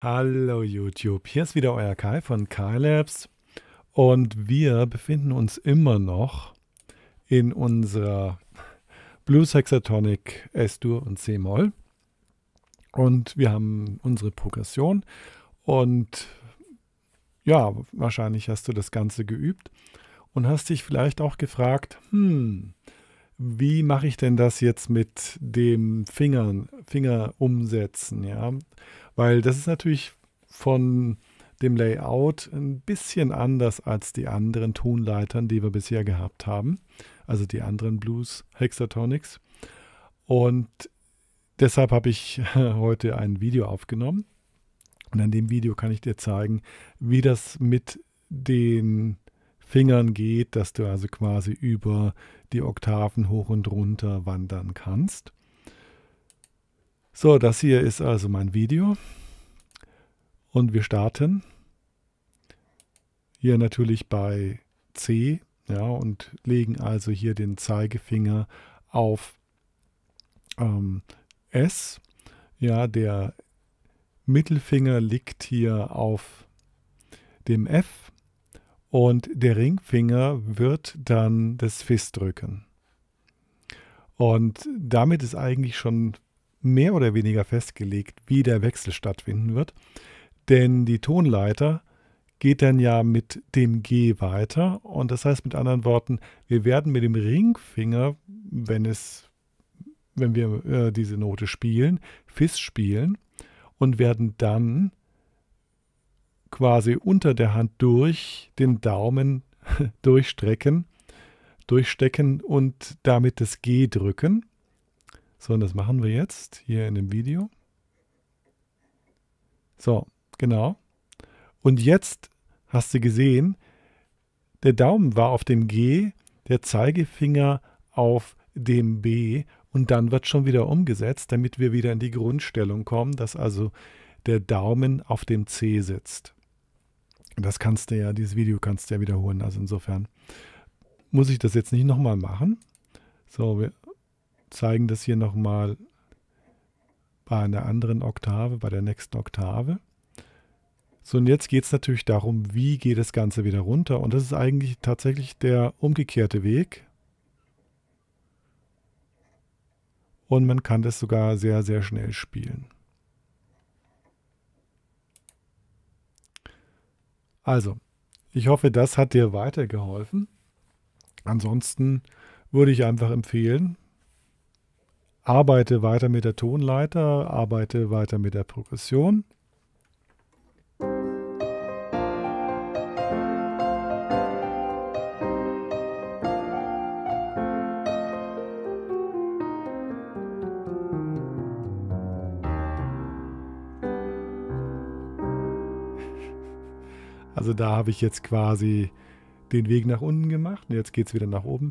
Hallo YouTube, hier ist wieder euer Kai von KaiLabs und wir befinden uns immer noch in unserer Blues Hexatonic S-Dur und C-Moll und wir haben unsere Progression und ja, wahrscheinlich hast du das Ganze geübt und hast dich vielleicht auch gefragt, hm, wie mache ich denn das jetzt mit dem Fingern, Finger umsetzen, ja? Weil das ist natürlich von dem Layout ein bisschen anders als die anderen Tonleitern, die wir bisher gehabt haben, also die anderen Blues Hexatonics. Und deshalb habe ich heute ein Video aufgenommen und in dem Video kann ich dir zeigen, wie das mit den Fingern geht, dass du also quasi über die Oktaven hoch und runter wandern kannst. So, das hier ist also mein Video und wir starten hier natürlich bei C ja, und legen also hier den Zeigefinger auf ähm, S. Ja, der Mittelfinger liegt hier auf dem F und der Ringfinger wird dann das Fist drücken. Und damit ist eigentlich schon mehr oder weniger festgelegt, wie der Wechsel stattfinden wird. Denn die Tonleiter geht dann ja mit dem G weiter. Und das heißt mit anderen Worten, wir werden mit dem Ringfinger, wenn es, wenn wir äh, diese Note spielen, Fis spielen und werden dann quasi unter der Hand durch den Daumen durchstrecken, durchstecken und damit das G drücken. So, und das machen wir jetzt hier in dem Video. So, genau. Und jetzt hast du gesehen, der Daumen war auf dem G, der Zeigefinger auf dem B und dann wird schon wieder umgesetzt, damit wir wieder in die Grundstellung kommen, dass also der Daumen auf dem C sitzt. Das kannst du ja, dieses Video kannst du ja wiederholen. Also insofern muss ich das jetzt nicht nochmal machen. So, wir zeigen das hier nochmal bei einer anderen Oktave, bei der nächsten Oktave. So, und jetzt geht es natürlich darum, wie geht das Ganze wieder runter. Und das ist eigentlich tatsächlich der umgekehrte Weg. Und man kann das sogar sehr, sehr schnell spielen. Also, ich hoffe, das hat dir weitergeholfen. Ansonsten würde ich einfach empfehlen, arbeite weiter mit der Tonleiter, arbeite weiter mit der Progression. Also da habe ich jetzt quasi den Weg nach unten gemacht. Und jetzt geht es wieder nach oben.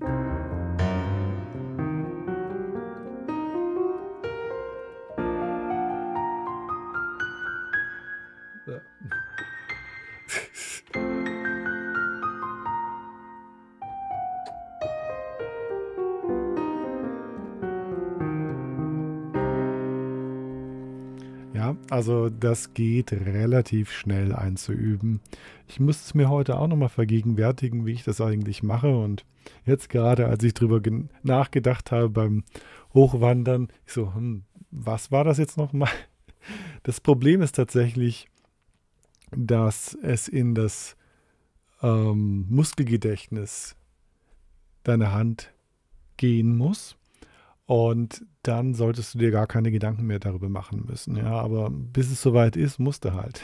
Also das geht relativ schnell einzuüben. Ich muss es mir heute auch nochmal vergegenwärtigen, wie ich das eigentlich mache. Und jetzt gerade, als ich darüber nachgedacht habe beim Hochwandern, ich so, hm, was war das jetzt nochmal? Das Problem ist tatsächlich, dass es in das ähm, Muskelgedächtnis deiner Hand gehen muss. Und dann solltest du dir gar keine Gedanken mehr darüber machen müssen. Ja, aber bis es soweit ist, musst du halt.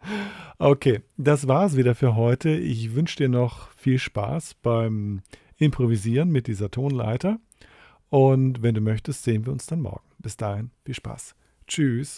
okay, das war's wieder für heute. Ich wünsche dir noch viel Spaß beim Improvisieren mit dieser Tonleiter. Und wenn du möchtest, sehen wir uns dann morgen. Bis dahin, viel Spaß. Tschüss.